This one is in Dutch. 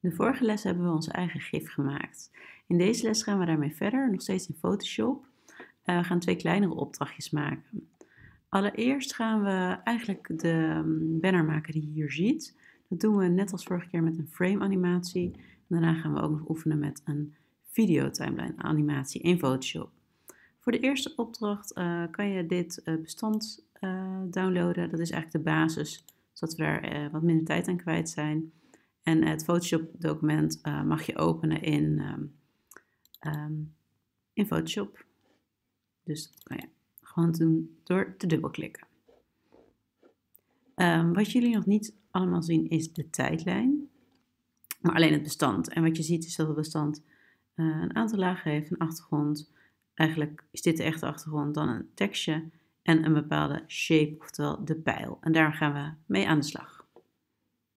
de vorige les hebben we onze eigen gif gemaakt. In deze les gaan we daarmee verder, nog steeds in Photoshop. Uh, we gaan twee kleinere opdrachtjes maken. Allereerst gaan we eigenlijk de mm, banner maken die je hier ziet. Dat doen we net als vorige keer met een frame animatie. daarna gaan we ook nog oefenen met een video timeline animatie in Photoshop. Voor de eerste opdracht eh, kan je dit eh, bestand downloaden. Dat is eigenlijk de basis, zodat we daar wat minder tijd aan kwijt zijn. En het Photoshop document eh, mag je openen in, ehm, ehm, in Photoshop. Dus dat kan nou je gewoon doen door te dubbelklikken. Um, wat jullie nog niet allemaal zien is de tijdlijn, maar alleen het bestand. En wat je ziet is dat het bestand eh, een aantal lagen heeft, een achtergrond. Eigenlijk is dit de echte achtergrond, dan een tekstje en een bepaalde shape, oftewel de pijl. En daar gaan we mee aan de slag.